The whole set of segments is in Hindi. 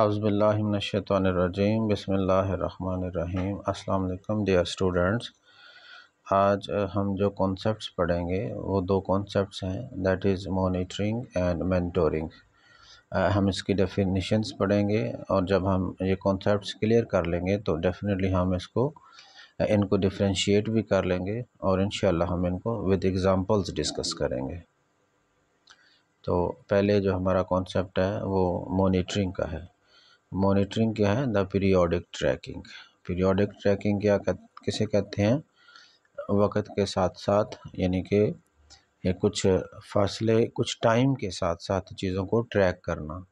अज़बिल्लाशतरजीम बसमीम अल्लाम डर स्टूडेंट्स आज हम जो कॉन्सेप्ट्स पढ़ेंगे वो दो कॉन्सेप्ट्स हैं that is monitoring and mentoring हम इसकी डेफिनेशंस पढ़ेंगे और जब हम ये कॉन्सेप्ट्स क्लियर कर लेंगे तो डेफिनेटली हम इसको इनको डिफ्रेंशिएट भी कर लेंगे और इन हम इनको विद एग्ज़ाम्पल्स डिस्कस करेंगे तो पहले जो हमारा कॉन्सेप्ट है वो मोनीटरिंग का है मॉनिटरिंग क्या है the periodic tracking periodic tracking क्या किसे कहते हैं वक्त के साथ साथ यानी कि ये कुछ फासले कुछ टाइम के साथ साथ चीज़ों को ट्रैक करना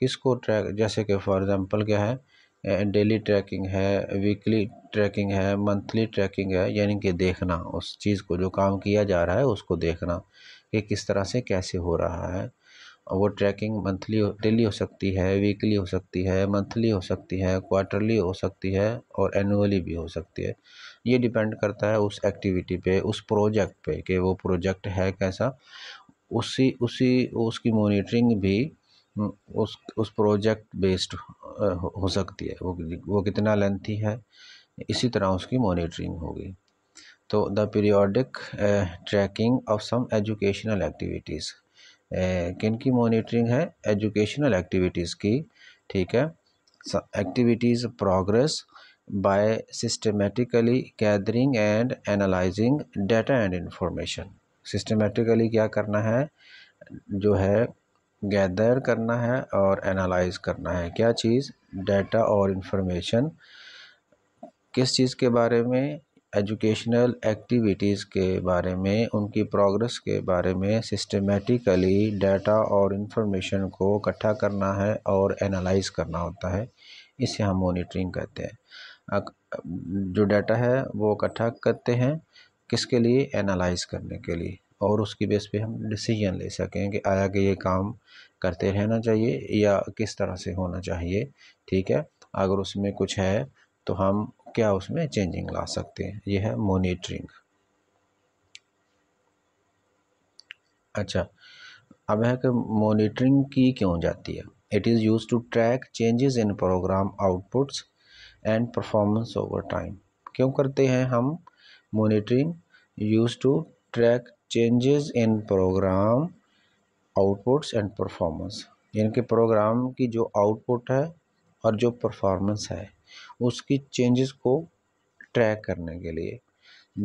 किसको ट्रैक जैसे कि फॉर एग्ज़ाम्पल क्या है डेली ट्रैकिंग है वीकली ट्रैकिंग है मंथली ट्रैकिंग है यानी कि देखना उस चीज़ को जो काम किया जा रहा है उसको देखना कि किस तरह से कैसे हो रहा है वो ट्रैकिंग मंथली डेली हो सकती है वीकली हो सकती है मंथली हो सकती है क्वार्टरली हो सकती है और एनुअली भी हो सकती है ये डिपेंड करता है उस एक्टिविटी पे उस प्रोजेक्ट पे कि वो प्रोजेक्ट है कैसा उसी उसी उसकी मॉनिटरिंग भी उस उस प्रोजेक्ट बेस्ड हो सकती है वो वो कितना लेंथी है इसी तरह उसकी मॉनिटरिंग होगी तो the periodic tracking of some educational activities Eh, किन की मॉनिटरिंग है एजुकेशनल एक्टिविटीज़ की ठीक है activities progress by systematically gathering and analyzing data and information systematically क्या करना है जो है गैदर करना है और एनालाइज करना है क्या चीज़ डाटा और इन्फॉर्मेशन किस चीज़ के बारे में एजुकेशनल एक्टिविटीज़ के बारे में उनकी प्रोग्रेस के बारे में सिस्टमेटिकली डाटा और इंफॉर्मेशन को इकट्ठा करना है और एनालाइज करना होता है इसे हम मॉनिटरिंग कहते हैं जो डाटा है वो इकट्ठा करते हैं किसके लिए एनालाइज करने के लिए और उसकी बेस पे हम डिसीजन ले सकें कि आया कि ये काम करते रहना चाहिए या किस तरह से होना चाहिए ठीक है अगर उसमें कुछ है तो हम क्या उसमें चेंजिंग ला सकते हैं यह है मोनिटरिंग अच्छा अब है कि मोनिटरिंग की क्यों जाती है it is use to track changes in program outputs and performance over time क्यों करते हैं हम monitoring use to track changes in program outputs and performance यानी कि प्रोग्राम की जो आउटपुट है और जो परफॉर्मेंस है उसकी चेंजेस को ट्रैक करने के लिए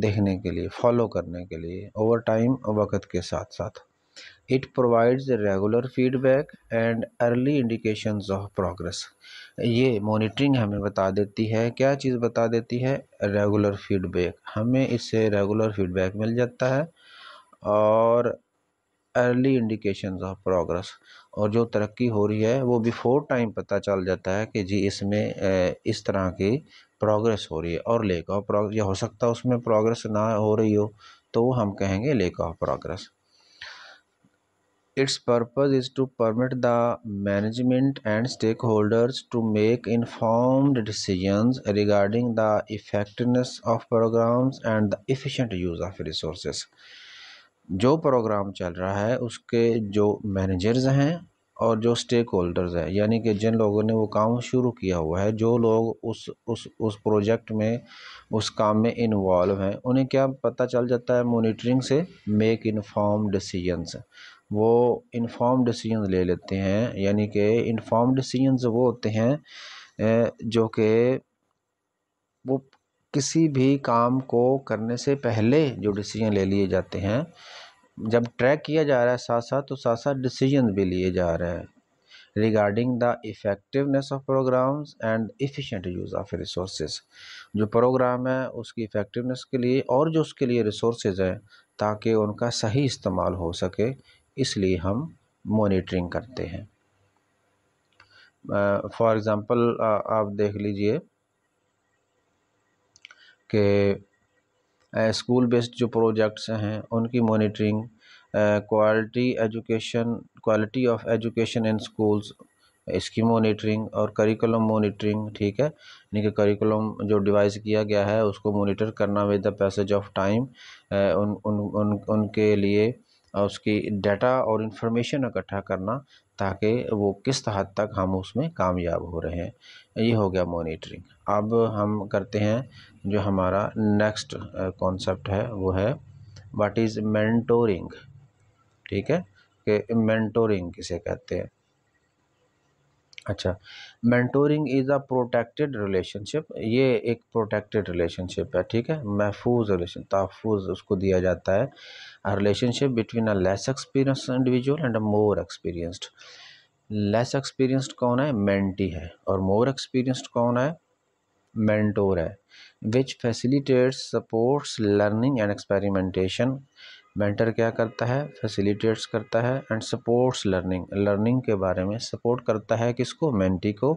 देखने के लिए फॉलो करने के लिए ओवर टाइम वक़्त के साथ साथ it provides regular feedback and early indication of progress ये मोनिटरिंग हमें बता देती है क्या चीज़ बता देती है रेगुलर फीडबैक हमें इससे रेगुलर फीडबैक मिल जाता है और अर्ली इंडिकेशन ऑफ प्रोग्रेस और जो तरक्की हो रही है वो बिफोर टाइम पता चल जाता है कि जी इसमें इस तरह की प्रोग्रेस हो रही है और लेक ऑफ प्रोग हो सकता है उसमें प्रोग्रेस ना हो रही हो तो हम कहेंगे lack of progress it's purpose is to permit the management and stakeholders to make informed decisions regarding the effectiveness of programs and the efficient use of resources जो प्रोग्राम चल रहा है उसके जो मैनेजर्स हैं और जो स्टेक होल्डर्स हैं यानी कि जिन लोगों ने वो काम शुरू किया हुआ है जो लोग उस उस उस प्रोजेक्ट में उस काम में इन्वॉल्व हैं उन्हें क्या पता चल जाता है मॉनिटरिंग से मेक इन्फॉर्म डिसीजंस वो इन्फॉर्म डिसीजन ले लेते हैं यानी कि इन्फॉर्म डिसीजंस वो होते हैं जो कि वो किसी भी काम को करने से पहले जो डिसीजन ले लिए जाते हैं जब ट्रैक किया जा रहा है साथ साथ तो साथ साथ डिसीजन भी लिए जा रहे हैं regarding the effectiveness of programs and efficient use of resources जो प्रोग्राम है उसकी इफ़ेक्टिवनेस के लिए और जो उसके लिए रिसोर्सेज हैं ताकि उनका सही इस्तेमाल हो सके इसलिए हम मोनिटरिंग करते हैं फॉर uh, एग्ज़ाम्पल uh, आप देख लीजिए के स्कूल बेस्ड जो प्रोजेक्ट्स हैं उनकी monitoring quality education quality of education in schools इसकी मॉनिटरिंग और करिकुलम मॉनिटरिंग ठीक है यानी कि करिकुलम जो डिवाइस किया गया है उसको मॉनिटर करना with the passage of time उन उन उन उनके लिए उसकी डाटा और इन्फॉर्मेशन इकट्ठा करना ताकि वो किस हद तक हम उसमें कामयाब हो रहे हैं ये हो गया मॉनिटरिंग अब हम करते हैं जो हमारा नेक्स्ट कॉन्सेप्ट है वो है व्हाट इज़ मेंटोरिंग ठीक है कि मेंटोरिंग किसे कहते हैं अच्छा mentoring is a protected relationship ये एक प्रोटेक्टेड रिलेशनशिप है ठीक है महफूज रिलेशन तहफुज उसको दिया जाता है relationship between a less experience individual and a more experienced less experienced कौन है मेंटी है और मोर एक्सपीरियंस्ड कौन है मेंटोर है which facilitates supports learning and experimentation mentor क्या करता है फैसिलिटेट्स करता है एंड सपोर्ट्स लर्निंग लर्निंग के बारे में सपोर्ट करता है किसको मेंटी को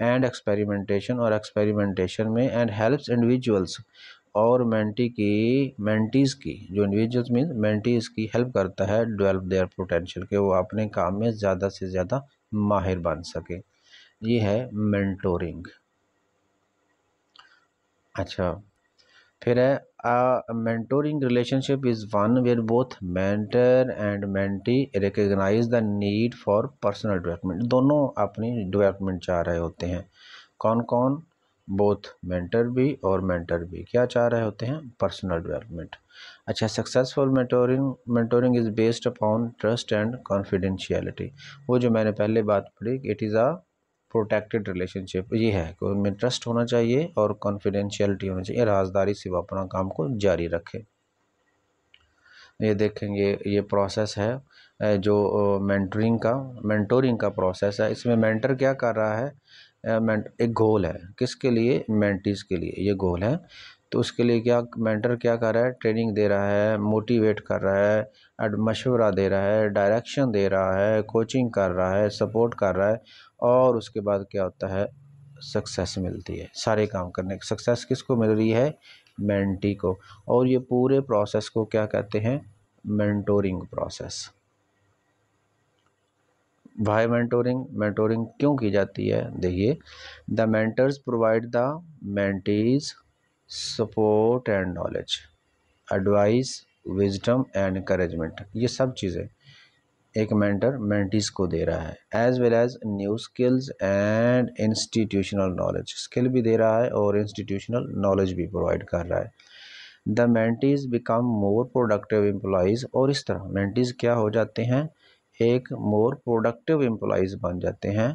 एंड एक्सपेरिमेंटेशन और एक्सपेरिमेंटेशन में एंड हेल्प्स इंडिविजुअल्स और मेंटी की मेंटीज़ की जो इंडिविजुअल्स मीन मेंटीज़ की हेल्प करता है डेवलप देयर पोटेंशियल के वो अपने काम में ज़्यादा से ज़्यादा माहिर बन सके ये है मेंटोरिंग अच्छा फिर है mentoring relationship is one where both mentor and mentee recognize the need for personal development दोनों अपनी डेवलपमेंट चाह रहे होते हैं कौन कौन बोथ मेंटर भी और मेंटर भी क्या चाह रहे होते हैं पर्सनल डेवलपमेंट अच्छा successful mentoring mentoring is based upon trust and confidentiality वो जो मैंने पहले बात पढ़ी it is a protected relationship ये है कि उनमें ट्रस्ट होना चाहिए और कॉन्फिडेंशियलिटी होना चाहिए राजदारी से वो अपना काम को जारी रखे ये देखेंगे ये प्रोसेस है जो मेंटरिंग का मेंटोरिंग का प्रोसेस है इसमें मेंटर क्या कर रहा है एक गोल है किसके लिए मेंटीज़ के लिए ये गोल है तो उसके लिए क्या मेंटर क्या कर रहा है ट्रेनिंग दे रहा है मोटिवेट कर रहा है मशवरा दे रहा है डायरेक्शन दे रहा है कोचिंग कर रहा है सपोर्ट कर रहा है और उसके बाद क्या होता है सक्सेस मिलती है सारे काम करने की सक्सेस किसको मिल रही है मेंटी को और ये पूरे प्रोसेस को क्या कहते हैं mentoring process why mentoring mentoring क्यों की जाती है देखिए the mentors provide the mentees support and knowledge advice wisdom and encouragement ये सब चीज़ें एक मेंटर मेंटीज को दे रहा है as well as new skills and institutional knowledge skill भी दे रहा है और इंस्टीट्यूशनल नॉलेज भी प्रोवाइड कर रहा है the mentees become more productive employees और इस तरह मेंटीज़ क्या हो जाते हैं एक मोर प्रोडक्टिव एम्प्लॉयज़ बन जाते हैं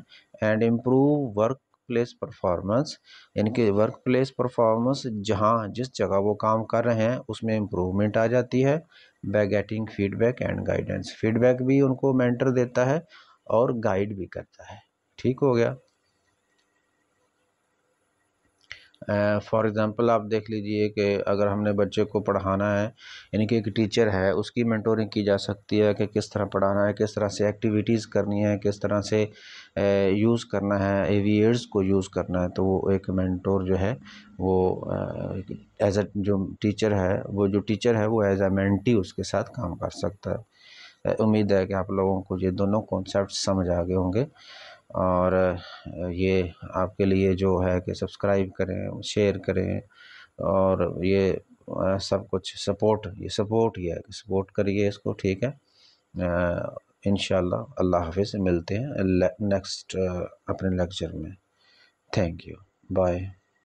and improve workplace performance यानी कि वर्क प्लेस परफॉर्मेंस जहाँ जिस जगह वो काम कर रहे हैं उसमें इम्प्रूवमेंट आ जाती है by getting feedback and guidance feedback भी उनको मेंटर देता है और गाइड भी करता है ठीक हो गया फ़ॉर एग्ज़ाम्पल आप देख लीजिए कि अगर हमने बच्चे को पढ़ाना है यानी कि एक टीचर है उसकी मेंटोरिंग की जा सकती है कि किस तरह पढ़ाना है किस तरह से एक्टिविटीज़ करनी है किस तरह से यूज़ करना है एवियर्स को यूज़ करना है तो वो एक मेंटोर जो है वो एज अ जो टीचर है वो जो टीचर है वो एज अ मेंटी उसके साथ काम कर सकता है उम्मीद है कि आप लोगों को ये दोनों कॉन्सेप्ट समझ आ गए होंगे और ये आपके लिए जो है कि सब्सक्राइब करें शेयर करें और ये सब कुछ सपोर्ट ये सपोर्ट ही है सपोर्ट करिए इसको ठीक है इन अल्लाह हाफिज़ मिलते हैं नेक्स्ट अपने लेक्चर में थैंक यू बाय